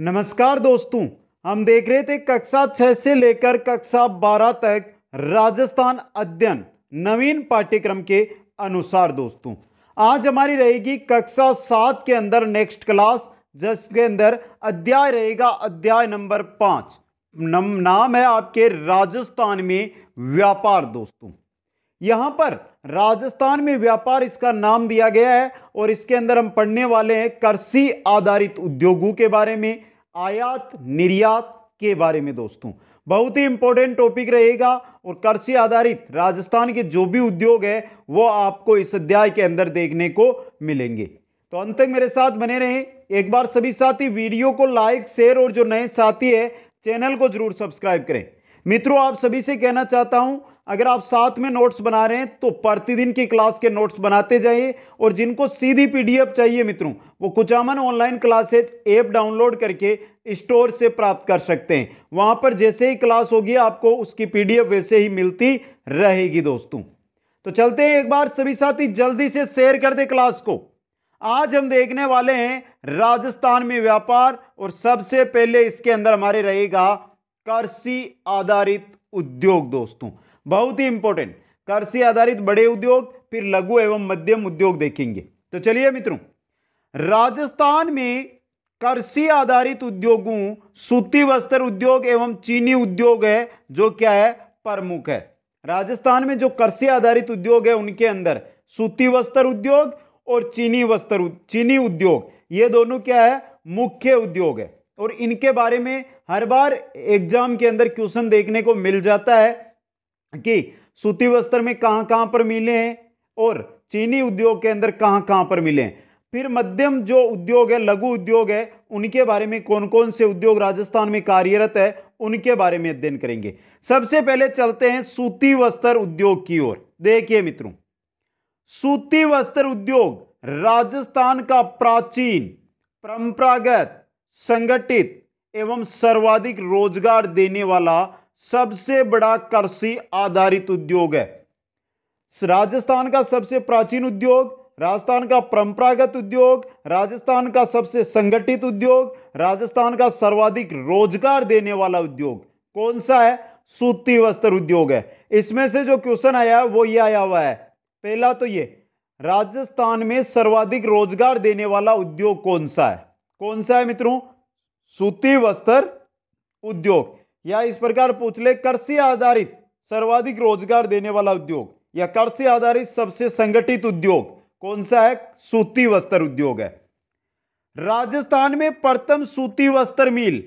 नमस्कार दोस्तों हम देख रहे थे कक्षा छः से लेकर कक्षा बारह तक राजस्थान अध्ययन नवीन पाठ्यक्रम के अनुसार दोस्तों आज हमारी रहेगी कक्षा सात के अंदर नेक्स्ट क्लास जिसके अंदर अध्याय रहेगा अध्याय नंबर पाँच नाम है आपके राजस्थान में व्यापार दोस्तों यहाँ पर राजस्थान में व्यापार इसका नाम दिया गया है और इसके अंदर हम पढ़ने वाले हैं कृषि आधारित उद्योगों के बारे में आयात निर्यात के बारे में दोस्तों बहुत ही इंपॉर्टेंट टॉपिक रहेगा और कृषि आधारित राजस्थान के जो भी उद्योग है वो आपको इस अध्याय के अंदर देखने को मिलेंगे तो अंत तक मेरे साथ बने रहें एक बार सभी साथी वीडियो को लाइक शेयर और जो नए साथी है चैनल को जरूर सब्सक्राइब करें मित्रों आप सभी से कहना चाहता हूं अगर आप साथ में नोट्स बना रहे हैं तो प्रतिदिन की क्लास के नोट्स बनाते जाइए और जिनको सीधी पीडीएफ चाहिए मित्रों वो Kuchaman online classes app download करके स्टोर से प्राप्त कर सकते हैं वहां पर जैसे ही क्लास होगी आपको उसकी पीडीएफ वैसे ही मिलती रहेगी दोस्तों तो चलते हैं एक बार सभी साथी जल्दी से शेयर कर दे क्लास को आज हम देखने वाले हैं राजस्थान में व्यापार और सबसे पहले इसके अंदर हमारे रहेगा कृषि आधारित उद्योग दोस्तों बहुत ही इंपॉर्टेंट कृषि आधारित बड़े उद्योग फिर लघु एवं मध्यम उद्योग देखेंगे तो चलिए मित्रों राजस्थान में कृषि आधारित उद्योगों सूती वस्त्र उद्योग एवं चीनी उद्योग है जो क्या है प्रमुख है राजस्थान में जो कृषि आधारित उद्योग है उनके अंदर सूती वस्त्र उद्योग और चीनी वस्त्र चीनी उद्योग ये दोनों क्या है मुख्य उद्योग है और इनके बारे में हर बार एग्जाम के अंदर क्वेश्चन देखने को मिल जाता है कि सूती वस्त्र में कहाँ कहाँ पर मिले हैं और चीनी उद्योग के अंदर कहाँ कहाँ पर मिले हैं फिर मध्यम जो उद्योग है लघु उद्योग है उनके बारे में कौन कौन से उद्योग राजस्थान में कार्यरत है उनके बारे में अध्ययन करेंगे सबसे पहले चलते हैं सूती वस्त्र उद्योग की ओर देखिए मित्रों सूती वस्त्र उद्योग राजस्थान का प्राचीन परंपरागत संगठित एवं सर्वाधिक रोजगार देने वाला सबसे बड़ा कृषि आधारित उद्योग है राजस्थान का सबसे प्राचीन उद्योग राजस्थान का परंपरागत उद्योग राजस्थान का सबसे संगठित उद्योग राजस्थान का सर्वाधिक रोजगार देने वाला उद्योग कौन सा है सूती वस्त्र उद्योग है इसमें से जो क्वेश्चन आया है वो ये आया हुआ है पहला तो ये राजस्थान में सर्वाधिक रोजगार देने वाला उद्योग कौन सा है कौन सा है मित्रों सूती वस्त्र उद्योग या इस प्रकार पूछ ले कृषि आधारित सर्वाधिक रोजगार देने वाला उद्योग या कृषि आधारित सबसे संगठित उद्योग कौन सा है सूती वस्त्र उद्योग है राजस्थान में प्रथम सूती वस्त्र mill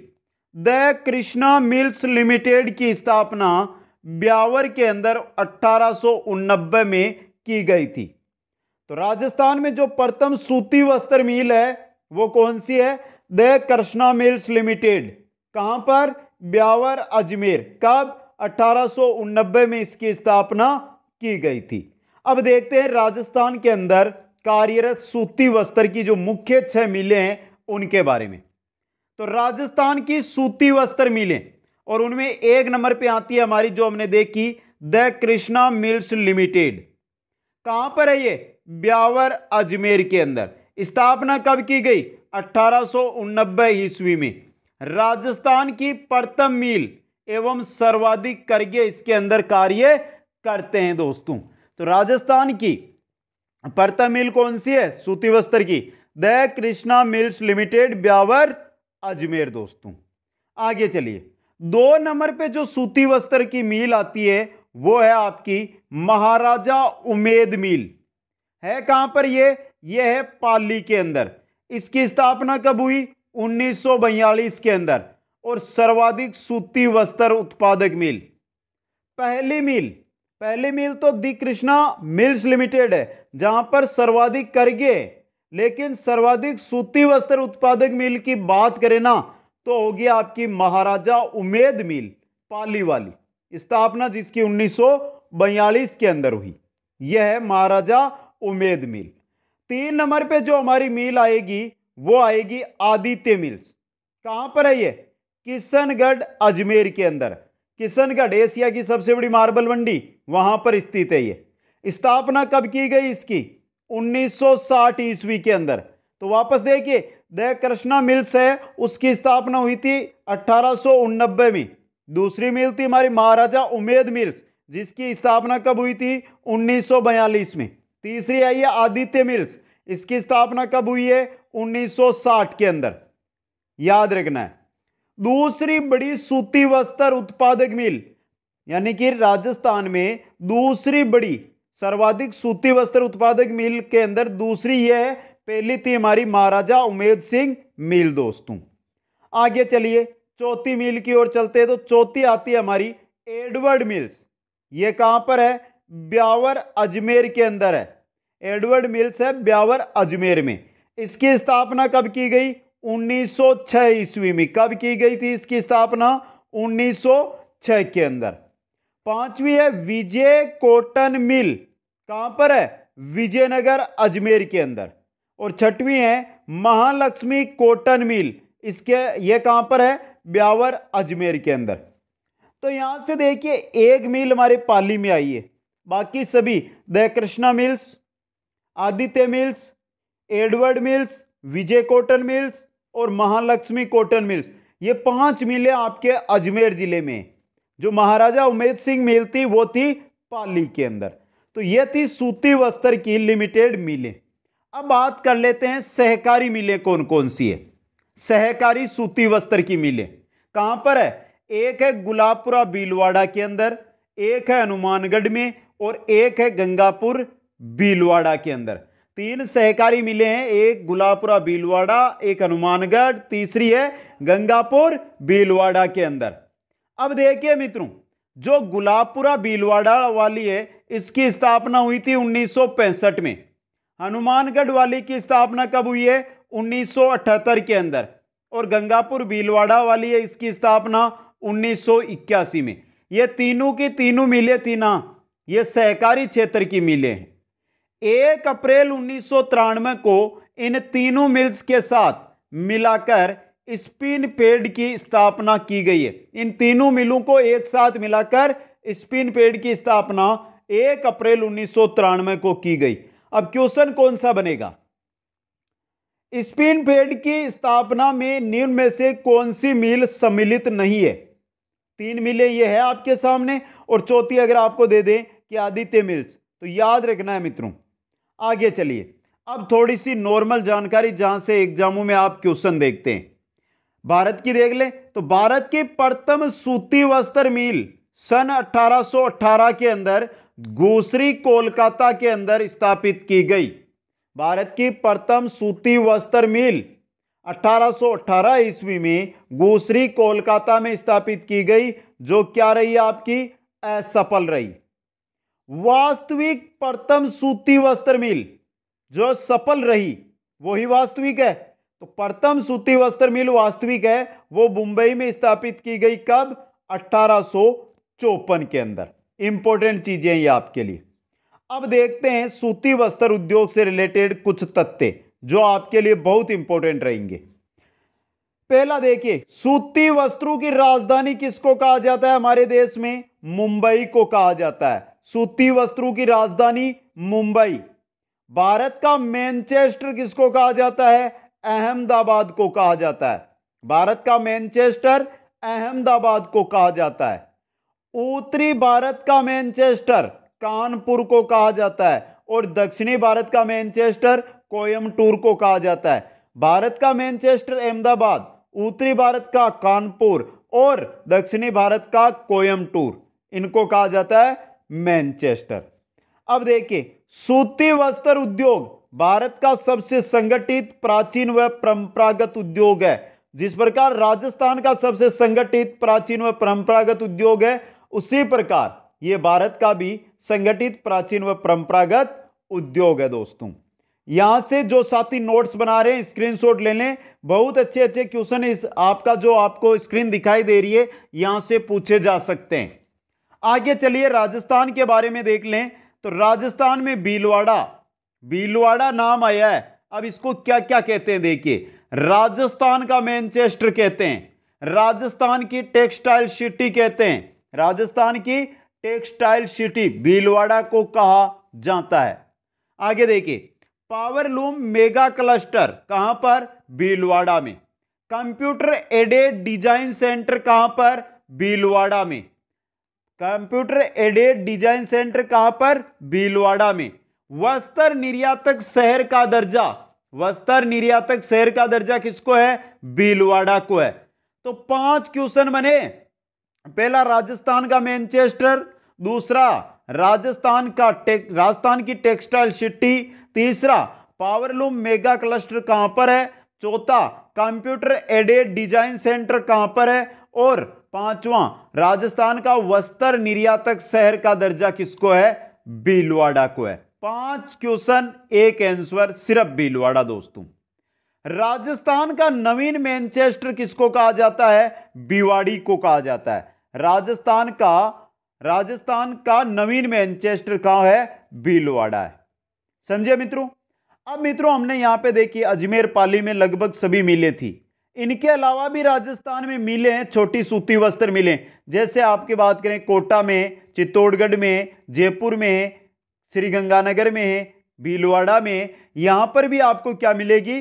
the Krishna mills limited की स्थापना ब्यावर के अंदर अठारह में की गई थी तो राजस्थान में जो प्रथम सूती वस्त्र मिल है वो कौन सी है द कृष्णा मिल्स लिमिटेड कहाँ पर ब्यावर अजमेर कब अठारह में इसकी स्थापना की गई थी अब देखते हैं राजस्थान के अंदर कार्यरत सूती वस्त्र की जो मुख्य छह मिलें हैं उनके बारे में तो राजस्थान की सूती वस्त्र मिलें और उनमें एक नंबर पे आती है हमारी जो हमने देखी द कृष्णा मिल्स लिमिटेड कहां पर है ये ब्यावर अजमेर के अंदर स्थापना कब की गई अठारह ईस्वी में राजस्थान की प्रथम मील एवं सर्वाधिक करगे इसके अंदर कार्य करते हैं दोस्तों तो राजस्थान की प्रथम मिल कौन सी है सूती वस्त्र की the Krishna mills limited Beawar Ajmer दोस्तों आगे चलिए दो नंबर पे जो सूती वस्त्र की मील आती है वो है आपकी महाराजा उमेद मिल है कहां पर ये यह है पाली के अंदर इसकी स्थापना कब हुई उन्नीस के अंदर और सर्वाधिक सूती वस्त्र उत्पादक मिल पहली मिल पहली मिल तो दी कृष्णा मिल्स लिमिटेड है जहां पर सर्वाधिक करगे लेकिन सर्वाधिक सूती वस्त्र उत्पादक मिल की बात करें ना तो होगी आपकी महाराजा उमेद मिल पाली वाली स्थापना जिसकी उन्नीस के अंदर हुई यह है महाराजा उमेद मिल तीन नंबर पे जो हमारी मील आएगी वो आएगी आदित्य मिल्स कहाँ पर है ये किशनगढ़ अजमेर के अंदर किशनगढ़ एशिया की सबसे बड़ी मार्बल मंडी वहां पर स्थित है ये स्थापना कब की गई इसकी 1960 ईस्वी के अंदर तो वापस देखिए द कृष्णा मिल्स है उसकी स्थापना हुई थी अठारह में दूसरी मिल थी हमारी महाराजा उमेद मिल्स जिसकी स्थापना कब हुई थी 1942 में तीसरी आई है आदित्य मिल्स इसकी स्थापना कब हुई है 1960 के अंदर याद रखना है दूसरी बड़ी सूती वस्त्र उत्पादक मिल यानी कि राजस्थान में दूसरी बड़ी सर्वाधिक सूती वस्त्र उत्पादक मिल के अंदर दूसरी यह है पहली थी हमारी महाराजा उमेद सिंह मिल दोस्तों आगे चलिए चौथी मिल की ओर चलते हैं तो चौथी आती है हमारी एडवर्ड मिल्स ये कहां पर है ब्यावर अजमेर के अंदर है एडवर्ड मिल्स है ब्यावर अजमेर में इसकी स्थापना कब की गई 1906 ईस्वी में कब की गई थी इसकी स्थापना 1906 के अंदर पांचवी है विजय कॉटन मिल कहां पर है विजयनगर अजमेर के अंदर और छठवीं है महालक्ष्मी कॉटन मिल इसके ये कहां पर है ब्यावर अजमेर के अंदर तो यहां से देखिए एक मिल हमारे पाली में आई है बाकी सभी Daya Krishna mills Aditya mills Edward mills Vijay cotton mills और महालक्ष्मी कॉटन मिल्स ये पांच मिलें आपके अजमेर ज़िले में जो महाराजा उमेद सिंह मिल थी वो थी पाली के अंदर तो ये थी सूती वस्त्र की लिमिटेड मिलें अब बात कर लेते हैं सहकारी मिलें कौन कौन सी है सहकारी सूती वस्त्र की मिलें कहाँ पर है एक है गुलाबपुरा बीलवाड़ा के अंदर एक है हनुमानगढ़ में और एक है गंगापुर भीलवाड़ा के अंदर तीन सहकारी मिले हैं एक गुलापुरा भीलवाड़ा एक हनुमानगढ़ तीसरी है गंगापुर भीलवाड़ा के अंदर अब देखिए मित्रों जो गुलापुरा भीलवाड़ा वाली है इसकी स्थापना हुई थी उन्नीस में हनुमानगढ़ वाली की स्थापना कब हुई है उन्नीस के अंदर और गंगापुर भीलवाड़ा वाली है इसकी स्थापना उन्नीस में ये तीनों की तीनों मिले तीना ये सहकारी क्षेत्र की मिले हैं एक अप्रैल उन्नीस को इन तीनों मिल्स के साथ मिलाकर स्पिन पेड की स्थापना की गई है इन तीनों मिलों को एक साथ मिलाकर स्पिन पेड की स्थापना एक अप्रैल उन्नीस को की गई अब क्वेश्चन कौन सा बनेगा स्पिन पेड की स्थापना में निम्न में से कौन सी मिल सम्मिलित नहीं है तीन मिलें ये है आपके सामने और चौथी अगर आपको दे दें कि आदित्य मिल्स तो याद रखना है मित्रों आगे चलिए अब थोड़ी सी नॉर्मल जानकारी जहां से एग्जामों में आप क्वेश्चन देखते हैं भारत की देख लें तो भारत की प्रथम सूती वस्त्र मिल सन 1818 के अंदर गोसरी कोलकाता के अंदर स्थापित की गई भारत की प्रथम सूती वस्त्र मिल 1818 ईस्वी में गोसरी कोलकाता में स्थापित की गई जो क्या रही आपकी असफल रही वास्तविक प्रथम सूती वस्त्र मिल जो सफल रही वो ही वास्तविक है तो प्रथम सूती वस्त्र मिल वास्तविक है वो मुंबई में स्थापित की गई कब अठारह के अंदर इंपॉर्टेंट चीजें ये आपके लिए अब देखते हैं सूती वस्त्र उद्योग से रिलेटेड कुछ तथ्य जो आपके लिए बहुत इंपॉर्टेंट रहेंगे पहला देखिए सूती वस्त्रों की राजधानी किसको कहा जाता है हमारे देश में मुंबई को कहा जाता है सूती वस्त्रों की राजधानी मुंबई भारत का मैनचेस्टर किसको कहा जाता है अहमदाबाद को कहा जाता है भारत का मैनचेस्टर अहमदाबाद को कहा जाता है उत्तरी भारत का मैनचेस्टर कानपुर को कहा जाता है और दक्षिणी भारत का मैनचेस्टर कोयमटूर को कहा जाता है भारत का मैनचेस्टर अहमदाबाद उत्तरी भारत का कानपुर और दक्षिणी भारत का कोयमटूर इनको कहा जाता है मैनचेस्टर अब देखिए सूती वस्त्र उद्योग भारत का सबसे संगठित प्राचीन व परंपरागत उद्योग है जिस प्रकार राजस्थान का सबसे संगठित प्राचीन व परंपरागत उद्योग है उसी प्रकार ये भारत का भी संगठित प्राचीन व परंपरागत उद्योग है दोस्तों यहां से जो साथी नोट्स बना रहे हैं स्क्रीनशॉट ले लें बहुत अच्छे अच्छे क्वेश्चन इस आपका जो आपको स्क्रीन दिखाई दे रही है यहां से पूछे जा सकते हैं आगे चलिए राजस्थान के बारे में देख लें तो राजस्थान में भीलवाड़ा भीलवाड़ा नाम आया है अब इसको क्या क्या कहते हैं देखिए राजस्थान का मैनचेस्टर कहते हैं राजस्थान की टेक्सटाइल सिटी कहते हैं राजस्थान की टेक्सटाइल सिटी भीलवाड़ा को कहा जाता है आगे देखिए पावरलूम मेगा क्लस्टर कहां पर भीलवाड़ा में कंप्यूटर एडेड डिजाइन सेंटर कहां पर भीलवाड़ा में कंप्यूटर एडेड डिजाइन सेंटर कहां पर भीलवाड़ा में वस्त्र निर्यातक शहर का दर्जा वस्त्र निर्यातक शहर का दर्जा किसको है भीलवाड़ा को है तो पांच क्वेश्चन बने पहला राजस्थान का मैनचेस्टर दूसरा राजस्थान का टेक राजस्थान की टेक्सटाइल सिटी तीसरा पावरलूम मेगा क्लस्टर कहां पर है चौथा कंप्यूटर एडेड डिजाइन सेंटर कहां पर है और पांचवा राजस्थान का वस्त्र निर्यातक शहर का दर्जा किसको है भीलवाड़ा को है पांच क्वेश्चन एक आंसर सिर्फ बिलवाडा दोस्तों राजस्थान का नवीन मैनचेस्टर किसको कहा जाता है बिवाड़ी को कहा जाता है राजस्थान का राजस्थान का नवीन मैनचेस्टर कहा है भीलवाड़ा है समझे मित्रों अब मित्रों हमने यहां पे देखिए अजमेर पाली में लगभग सभी मिले थी इनके अलावा भी राजस्थान में मिले हैं छोटी सूती वस्त्र मिले जैसे आपकी बात करें कोटा में चित्तौड़गढ़ में जयपुर में श्रीगंगानगर में है भीलवाड़ा में यहाँ पर भी आपको क्या मिलेगी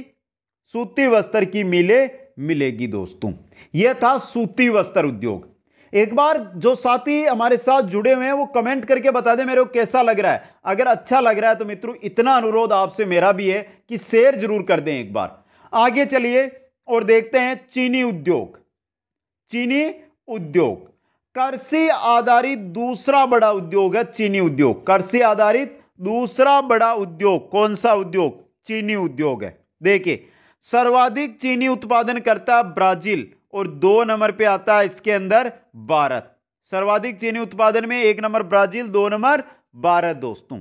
सूती वस्त्र की मिले मिलेगी दोस्तों यह था सूती वस्त्र उद्योग एक बार जो साथी हमारे साथ जुड़े हुए हैं वो कमेंट करके बता दें मेरे को कैसा लग रहा है अगर अच्छा लग रहा है तो मित्रों इतना अनुरोध आपसे मेरा भी है कि शेयर जरूर कर दें एक बार आगे चलिए और देखते हैं चीनी उद्योग चीनी उद्योग कृषि आधारित दूसरा बड़ा उद्योग है चीनी उद्योग कृषि आधारित दूसरा बड़ा उद्योग कौन सा उद्योग चीनी उद्योग है देखिए सर्वाधिक चीनी उत्पादन करता है ब्राजील और दो नंबर पे आता है इसके अंदर भारत सर्वाधिक चीनी उत्पादन में एक नंबर ब्राजील दो नंबर भारत दोस्तों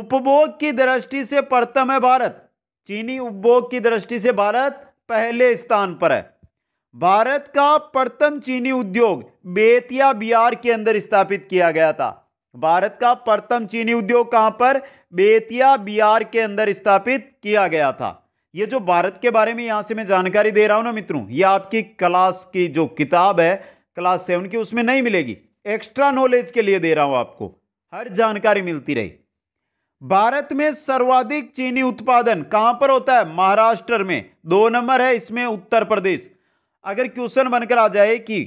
उपभोग की दृष्टि से प्रथम है भारत चीनी उपभोग की दृष्टि से भारत पहले स्थान पर है भारत का प्रथम चीनी उद्योग बेतिया बिहार के अंदर स्थापित किया गया था भारत का प्रथम चीनी उद्योग कहां पर बेतिया बिहार के अंदर स्थापित किया गया था ये जो भारत के बारे में यहां से मैं जानकारी दे रहा हूं ना मित्रों ये आपकी क्लास की जो किताब है क्लास सेवन की उसमें नहीं मिलेगी एक्स्ट्रा नॉलेज के लिए दे रहा हूं आपको हर जानकारी मिलती रही भारत में सर्वाधिक चीनी उत्पादन कहां पर होता है महाराष्ट्र में दो नंबर है इसमें उत्तर प्रदेश अगर क्वेश्चन बनकर आ जाए कि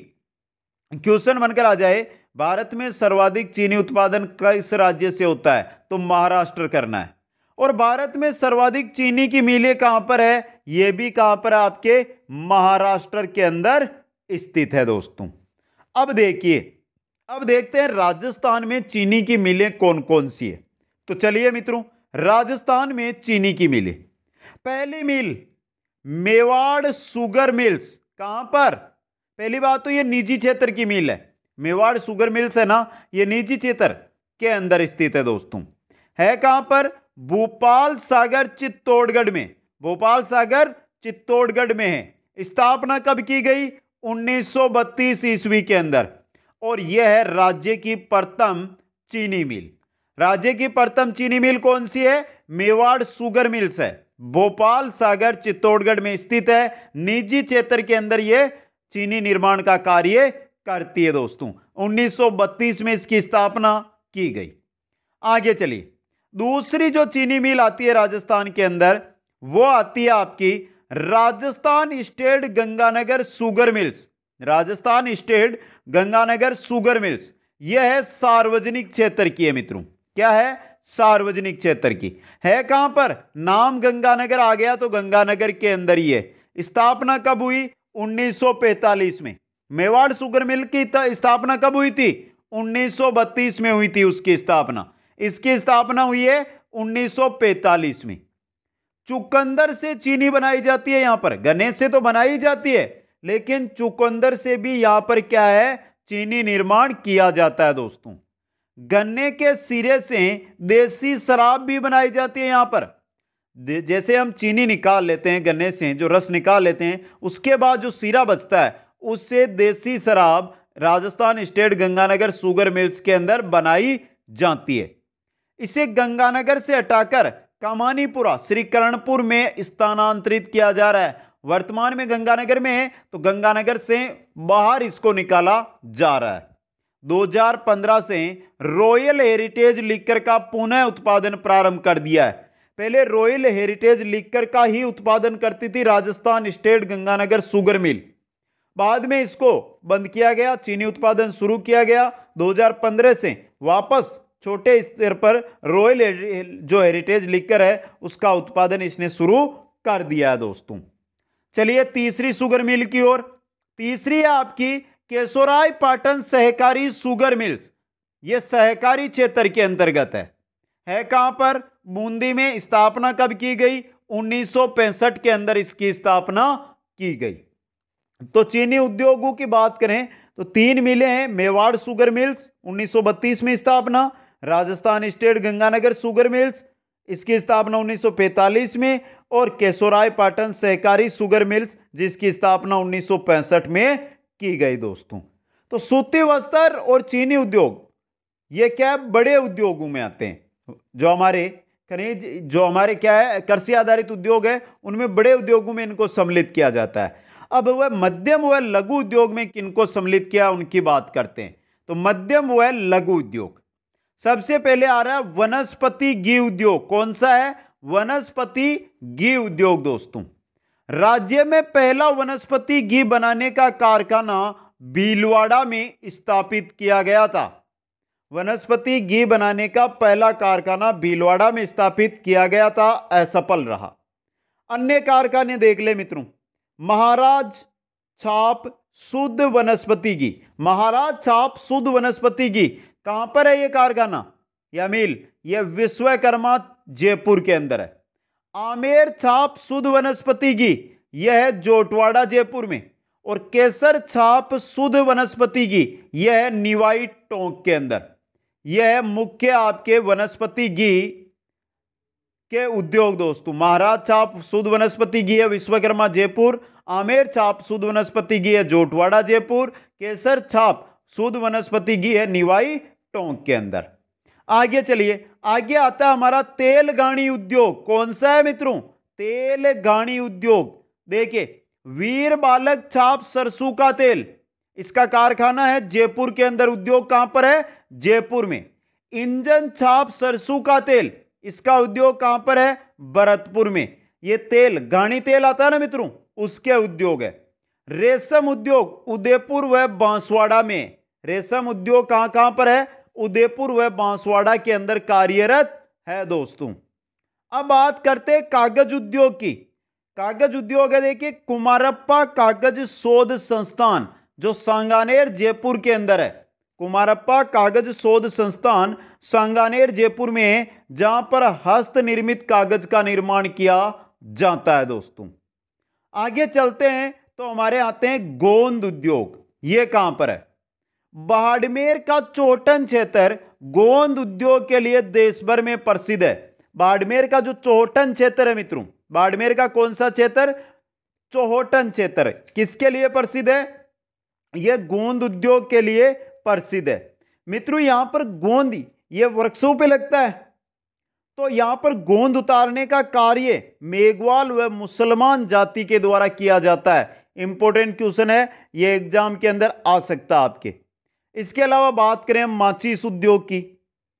क्वेश्चन बनकर आ जाए भारत में सर्वाधिक चीनी उत्पादन किस राज्य से होता है तो महाराष्ट्र करना है और भारत में सर्वाधिक चीनी की मीलें कहां पर है यह भी कहां पर है आपके महाराष्ट्र के अंदर स्थित है दोस्तों अब देखिए अब देखते हैं राजस्थान में चीनी की मिलें कौन कौन सी है तो चलिए मित्रों राजस्थान में चीनी की मिलें पहली मिल मेवाड़ सुगर मिल्स कहां पर पहली बात तो ये निजी क्षेत्र की मिल है मेवाड़ सुगर मिल्स है ना ये निजी क्षेत्र के अंदर स्थित है दोस्तों है कहां पर भोपाल सागर चित्तौड़गढ़ में भोपाल सागर चित्तौड़गढ़ में है स्थापना कब की गई 1932 ईस्वी के अंदर और यह है राज्य की प्रथम चीनी मिल राज्य की प्रथम चीनी मिल कौन सी है मेवाड़ सुगर मिल्स है भोपाल सागर चित्तौड़गढ़ में स्थित है निजी क्षेत्र के अंदर यह चीनी निर्माण का कार्य करती है दोस्तों 1932 में इसकी स्थापना की गई आगे चलिए दूसरी जो चीनी मिल आती है राजस्थान के अंदर वो आती है आपकी Rajasthan state Ganganagar sugar mills Rajasthan state Ganganagar sugar mills यह है सार्वजनिक क्षेत्र की है मित्रों क्या है सार्वजनिक क्षेत्र की है कहां पर नाम गंगानगर आ गया तो गंगानगर के अंदर ही है स्थापना कब हुई 1945 में मेवाड़ सुगर मिल की स्थापना कब हुई थी 1932 में हुई थी उसकी स्थापना इसकी स्थापना हुई है 1945 में चुकंदर से चीनी बनाई जाती है यहां पर गणेश से तो बनाई जाती है लेकिन चुकंदर से भी यहां पर क्या है चीनी निर्माण किया जाता है दोस्तों गन्ने के सिरे से देसी शराब भी बनाई जाती है यहाँ पर जैसे हम चीनी निकाल लेते हैं गन्ने से जो रस निकाल लेते हैं उसके बाद जो सीरा बचता है उससे देसी शराब Rajasthan state Ganganagar sugar mills के अंदर बनाई जाती है इसे गंगानगर से हटाकर कमानीपुरा श्री करणपुर में स्थानांतरित किया जा रहा है वर्तमान में गंगानगर में है तो गंगानगर से बाहर इसको निकाला जा रहा है 2015 से रॉयल हेरिटेज लिकर का पुनः उत्पादन प्रारंभ कर दिया है पहले रॉयल हेरिटेज लिकर का ही उत्पादन करती थी Rajasthan state Ganganagar sugar mill बाद में इसको बंद किया गया चीनी उत्पादन शुरू किया गया 2015 से वापस छोटे स्तर पर रॉयल जो हेरिटेज लिकर है उसका उत्पादन इसने शुरू कर दिया है दोस्तों चलिए तीसरी सुगर मिल की ओर तीसरी है आपकी केसोराय पाटन सहकारी सुगर मिल्स ये सहकारी क्षेत्र के अंतर्गत है है कहां पर बूंदी में स्थापना कब की गई 1965 के अंदर इसकी स्थापना की गई तो चीनी उद्योगों की बात करें तो तीन मिले हैं मेवाड़ सुगर मिल्स 1932 में स्थापना Rajasthan state Ganganagar sugar mills इसकी स्थापना 1945 में और केसोराय पाटन सहकारी सुगर मिल्स जिसकी स्थापना 1965 में की गई दोस्तों तो सूती वस्त्र और चीनी उद्योग ये क्या है बड़े उद्योगों में आते हैं जो हमारे खनिज जो हमारे क्या है कृषि आधारित उद्योग है उनमें बड़े उद्योगों में इनको सम्मिलित किया जाता है अब वह मध्यम व लघु उद्योग में किनको सम्मिलित किया उनकी बात करते हैं तो मध्यम व लघु उद्योग सबसे पहले आ रहा है वनस्पति घी उद्योग कौन सा है वनस्पति घी उद्योग दोस्तों राज्य में पहला वनस्पति घी बनाने का कारखाना भीलवाड़ा में स्थापित किया गया था वनस्पति घी बनाने का पहला कारखाना भीलवाड़ा में स्थापित किया गया था असफल रहा अन्य कारखाने देख ले मित्रों महाराज छाप शुद्ध वनस्पति घी महाराज छाप शुद्ध वनस्पति घी कहां पर है यह कारखाना या मिल यह विश्वकर्मा जयपुर के अंदर है आमेर छाप शुद्ध वनस्पति की यह है जोटवाड़ा जयपुर में और केसर छाप शुद्ध वनस्पति की यह है निवाई टोंक के अंदर यह है मुख्य आपके वनस्पति घी के उद्योग दोस्तों महाराज छाप शुद्ध वनस्पति घी है विश्वकर्मा जयपुर आमेर छाप शुद्ध वनस्पति घी है जोटवाड़ा जयपुर केसर छाप शुद्ध वनस्पति घी है निवाई टोंक के अंदर आगे चलिए आगे आता है हमारा गाणी उद्योग कौन सा है मित्रों गाणी उद्योग देखिए वीर बालक छाप सरसों का तेल इसका कारखाना है जयपुर के अंदर उद्योग कहां पर है जयपुर में इंजन छाप सरसों का तेल इसका उद्योग कहां पर है भरतपुर में ये तेल गाणी तेल आता है ना मित्रों उसके उद्योग है रेशम उद्योग उदयपुर व बांसवाड़ा में रेशम उद्योग कहां कहां पर है उदयपुर व बांसवाड़ा के अंदर कार्यरत है दोस्तों अब बात करते हैं कागज उद्योग की कागज उद्योग है देखिए कुमारप्पा कागज शोध संस्थान जो सांगानेर जयपुर के अंदर है कुमारप्पा कागज शोध संस्थान सांगानेर जयपुर में है जहां पर हस्त निर्मित कागज का निर्माण किया जाता है दोस्तों आगे चलते हैं तो हमारे आते हैं गोंद उद्योग ये कहां पर है बाड़मेर का चोटन क्षेत्र गोंद उद्योग के लिए देश भर में प्रसिद्ध है बाड़मेर का जो चोहटन क्षेत्र है मित्रों बाड़मेर का कौन सा क्षेत्र चोहटन क्षेत्र किसके लिए प्रसिद्ध है यह गोंद उद्योग के लिए प्रसिद्ध है मित्रों यहां पर गोंद ये वृक्षों पे लगता है तो यहां पर गोंद उतारने का कार्य मेघवाल व मुसलमान जाति के द्वारा किया जाता है इंपॉर्टेंट क्वेश्चन है यह एग्जाम के अंदर आ सकता है आपके इसके अलावा बात करें हम माचिस उद्योग की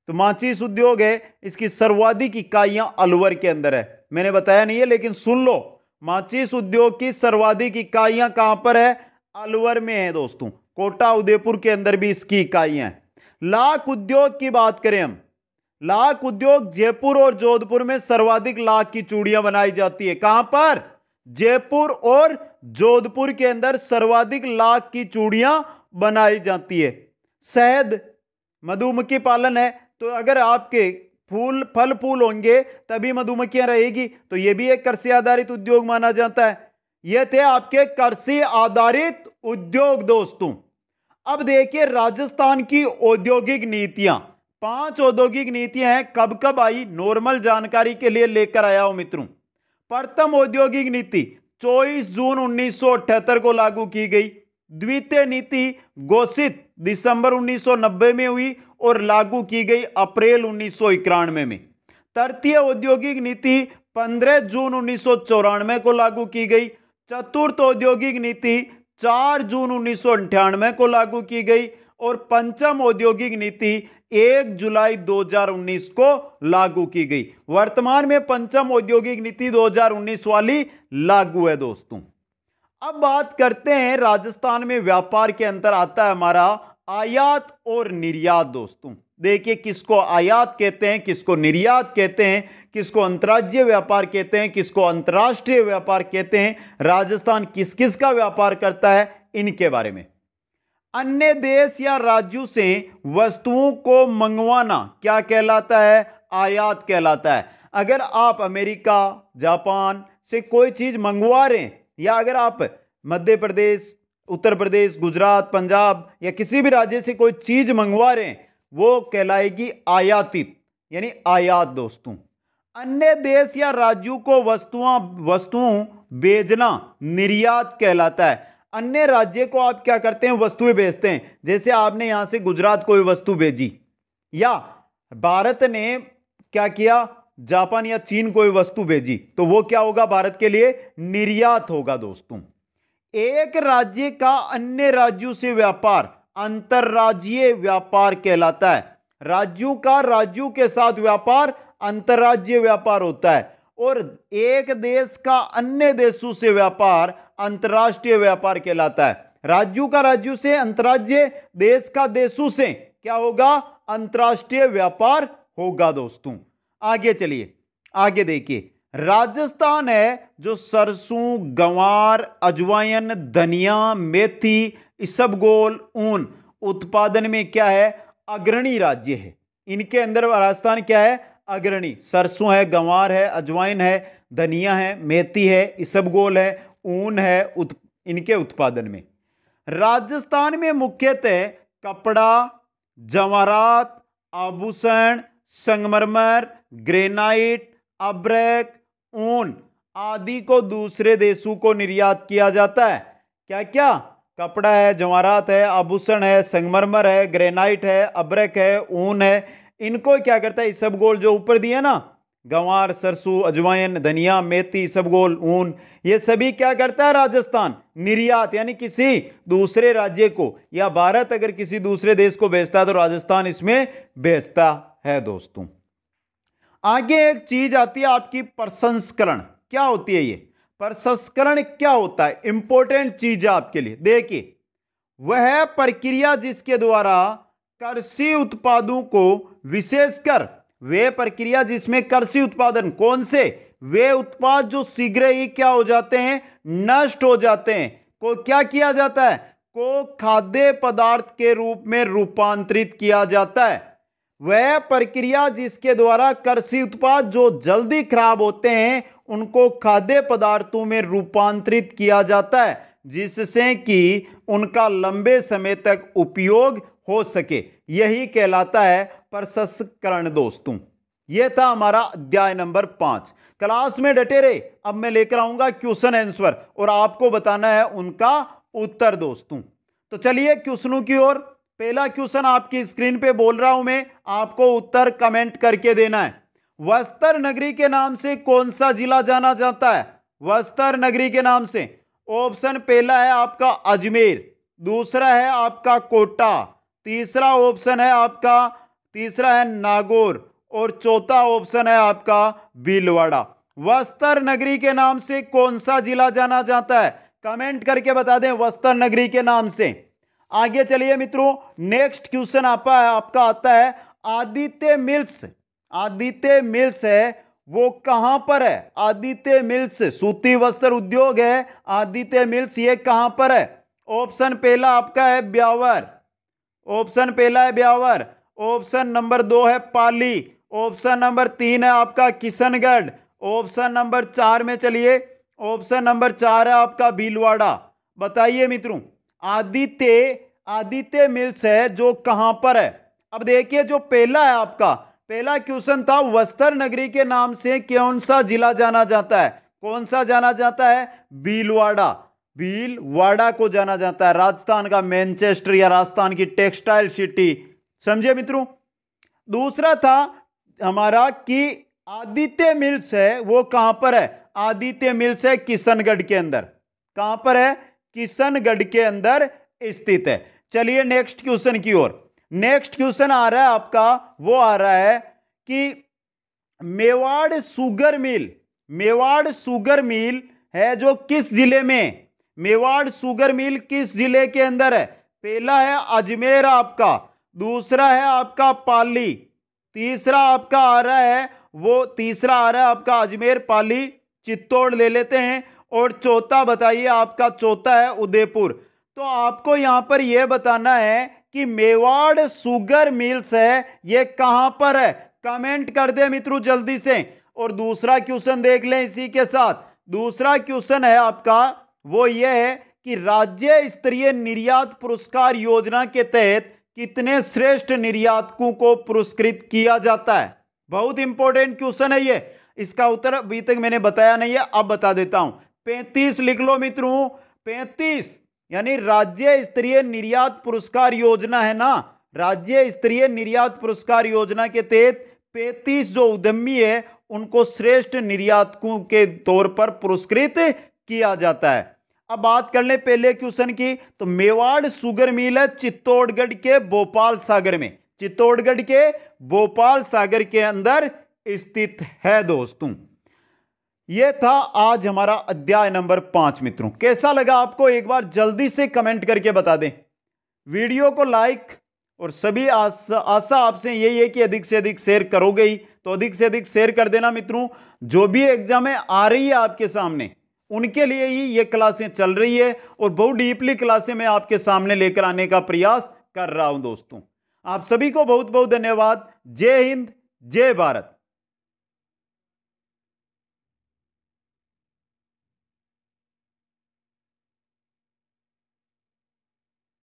तो माचिस उद्योग है इसकी सर्वाधिक इकाइयां अलवर के अंदर है मैंने बताया नहीं है लेकिन सुन लो माचिस उद्योग की सर्वाधिक इकाइयां कहां पर है अलवर में है दोस्तों कोटा उदयपुर के अंदर भी इसकी इकाइयां लाख उद्योग की बात करें हम लाख उद्योग जयपुर और जोधपुर में सर्वाधिक लाख की चूड़ियां बनाई जाती है कहां पर जयपुर और जोधपुर के अंदर सर्वाधिक लाख की चूड़ियां बनाई जाती है शहद मधुमक्खी पालन है तो अगर आपके फूल फल फूल होंगे तभी मधुमक्खियां रहेगी तो ये भी एक कृषि आधारित उद्योग माना जाता है ये थे आपके कृषि आधारित उद्योग दोस्तों अब देखिए राजस्थान की औद्योगिक नीतियां पांच औद्योगिक नीतियां हैं कब कब आई नॉर्मल जानकारी के लिए लेकर आया हूं मित्रों प्रथम औद्योगिक नीति 24 जून उन्नीस को लागू की गई द्वितीय नीति घोषित दिसंबर 1990 में हुई और लागू की गई अप्रैल उन्नीस में तृतीय औद्योगिक नीति 15 जून उन्नीस को लागू की गई चतुर्थ औद्योगिक नीति 4 जून उन्नीस को लागू की गई और पंचम औद्योगिक नीति 1 जुलाई 2019 को लागू की गई वर्तमान में पंचम औद्योगिक नीति 2019 वाली लागू है दोस्तों अब बात करते हैं राजस्थान में व्यापार के अंतर आता है हमारा आयात और निर्यात दोस्तों देखिए किसको आयात कहते हैं किसको निर्यात कहते हैं किसको अंतर्राज्यीय व्यापार कहते हैं किसको अंतर्राष्ट्रीय व्यापार कहते हैं राजस्थान किस किस का व्यापार करता है इनके बारे में अन्य देश या राज्यों से वस्तुओं को मंगवाना क्या कहलाता है आयात कहलाता है अगर आप अमेरिका जापान से कोई चीज़ मंगवा रहे हैं या अगर आप मध्य प्रदेश उत्तर प्रदेश गुजरात पंजाब या किसी भी राज्य से कोई चीज़ मंगवा रहे हैं वो कहलाएगी आयातित यानी आयात दोस्तों अन्य देश या राज्यों को वस्तुओं वस्तुओं बेचना निर्यात कहलाता है अन्य राज्य को आप क्या करते हैं वस्तुएं बेचते हैं जैसे आपने यहाँ से गुजरात कोई वस्तु भेजी या भारत ने क्या किया जापान या चीन कोई वस्तु भेजी तो वो क्या होगा भारत के लिए निर्यात होगा दोस्तों एक राज्य का अन्य राज्यों से व्यापार अंतरराज्यीय व्यापार कहलाता है राज्यों का राज्यों के साथ व्यापार अंतर्राज्यीय व्यापार होता है और एक देश का अन्य देशों से व्यापार अंतर्राष्ट्रीय व्यापार कहलाता है राज्यों का राज्यों से अंतर्राज्य देश का देशों से क्या होगा अंतर्राष्ट्रीय व्यापार होगा दोस्तों आगे चलिए आगे देखिए राजस्थान है जो सरसों गंवार अजवाइन धनिया मेथी इसबगोल ऊन उत्पादन में क्या है अग्रणी राज्य है इनके अंदर राजस्थान क्या है अग्रणी सरसों है गंवार है अजवाइन है धनिया है मेथी है इसबगोल है ऊन है उत, इनके उत्पादन में राजस्थान में मुख्यतः कपड़ा जवारात आभूषण संगमरमर ग्रेनाइट अब्रैक ऊन आदि को दूसरे देशों को निर्यात किया जाता है क्या क्या कपड़ा है जवारात है आभूषण है संगमरमर है ग्रेनाइट है अब्रक है ऊन है इनको क्या करता है इस सब गोल जो ऊपर दिए ना गंवार सरसों अजवाइन धनिया मेथी सबगोल ऊन ये सभी क्या करता है राजस्थान निर्यात यानी किसी दूसरे राज्य को या भारत अगर किसी दूसरे देश को बेचता है तो राजस्थान इसमें बेचता है दोस्तों आगे एक चीज आती है आपकी प्रसंस्करण क्या होती है ये प्रसंस्करण क्या होता है इंपॉर्टेंट चीज है आपके लिए देखिए वह प्रक्रिया जिसके द्वारा कृषि उत्पादों को विशेषकर वे प्रक्रिया जिसमें कृषि उत्पादन कौन से वे उत्पाद जो शीघ्र ही क्या हो जाते हैं नष्ट हो जाते हैं को क्या किया जाता है को खाद्य पदार्थ के रूप में रूपांतरित किया जाता है वह प्रक्रिया जिसके द्वारा कृषि उत्पाद जो जल्दी खराब होते हैं उनको खाद्य पदार्थों में रूपांतरित किया जाता है जिससे कि उनका लंबे समय तक उपयोग हो सके यही कहलाता है प्रसंस्करण दोस्तों यह था हमारा अध्याय नंबर पाँच क्लास में डटे रहे अब मैं लेकर आऊंगा क्वेश्चन आंसर और आपको बताना है उनका उत्तर दोस्तों तो चलिए क्वेश्चनों की ओर पहला क्वेश्चन आपकी स्क्रीन पे बोल रहा हूं मैं आपको उत्तर कमेंट करके देना है वस्त्र नगरी के नाम से कौन सा जिला जाना जाता है वस्त्र नगरी के नाम से ऑप्शन पहला है आपका अजमेर दूसरा है आपका कोटा तीसरा ऑप्शन है आपका तीसरा है नागौर और चौथा ऑप्शन है आपका भीलवाड़ा वस्त्र नगरी के नाम से कौन सा जिला जाना जाता है कमेंट करके बता दें वस्त्र नगरी के नाम से आगे चलिए मित्रों नेक्स्ट क्वेश्चन आपका है आपका आता है आदित्य मिल्स आदित्य मिल्स है वो कहां पर है आदित्य मिल्स सूती वस्त्र उद्योग है आदित्य मिल्स ये कहां पर है ऑप्शन पहला आपका है ब्यावर ऑप्शन पहला है ब्यावर ऑप्शन नंबर दो है पाली ऑप्शन नंबर तीन है आपका किशनगढ़ ऑप्शन नंबर चार में चलिए ऑप्शन नंबर चार है आपका भीलवाड़ा बताइए मित्रों आदित्य आदित्य मिल्स है जो कहां पर है अब देखिए जो पहला है आपका पहला क्वेश्चन था वस्त्र नगरी के नाम से कौन सा जिला जाना जाता है कौन सा जाना जाता है भीलवाड़ा भीलवाड़ा को जाना जाता है राजस्थान का मैनचेस्टर या राजस्थान की टेक्सटाइल सिटी समझे मित्रों दूसरा था हमारा कि आदित्य मिल्स है वो कहां पर है आदित्य मिल्स है किशनगढ़ के अंदर कहां पर है किशनगढ़ के अंदर स्थित है चलिए नेक्स्ट क्वेश्चन की ओर नेक्स्ट क्वेश्चन आ रहा है आपका वो आ रहा है कि Mewar sugar mill Mewar sugar mill है जो किस जिले में मेवाड़ सुगर मिल किस जिले के अंदर है पहला है अजमेर आपका दूसरा है आपका पाली तीसरा आपका आ रहा है वो तीसरा आ रहा है आपका अजमेर पाली चित्तौड़ ले लेते हैं और चौथा बताइए आपका चौथा है उदयपुर तो आपको यहाँ पर यह बताना है कि मेवाड़ सुगर मिल्स है ये कहाँ पर है कमेंट कर दे मित्रों जल्दी से और दूसरा क्वेश्चन देख लें इसी के साथ दूसरा क्वेश्चन है आपका वो ये है कि राज्य स्तरीय निर्यात पुरस्कार योजना के तहत कितने श्रेष्ठ निर्यातकों को पुरस्कृत किया जाता है बहुत इंपॉर्टेंट क्वेश्चन है ये इसका उत्तर अभी तक मैंने बताया नहीं है अब बता देता हूं पैंतीस लिख लो मित्रों पैंतीस यानी राज्य स्तरीय निर्यात पुरस्कार योजना है ना राज्य स्तरीय निर्यात पुरस्कार योजना के तहत पैंतीस जो उद्यमी है उनको श्रेष्ठ निर्यातकों के तौर पर पुरस्कृत किया जाता है अब बात कर ले पहले क्वेश्चन की तो मेवाड़ सुगर मिल है चित्तौड़गढ़ के भोपाल सागर में चित्तौड़गढ़ के भोपाल सागर के अंदर स्थित है दोस्तों यह था आज हमारा अध्याय नंबर पांच मित्रों कैसा लगा आपको एक बार जल्दी से कमेंट करके बता दें वीडियो को लाइक और सभी आशा आशा आपसे यही है कि अधिक से अधिक शेयर करोगे ही तो अधिक से अधिक शेयर कर देना मित्रों जो भी एग्जाम है आ रही है आपके सामने उनके लिए ही ये क्लासें चल रही है और बहुत डीपली क्लासें मैं आपके सामने लेकर आने का प्रयास कर रहा हूँ दोस्तों आप सभी को बहुत बहुत धन्यवाद जय हिंद जय भारत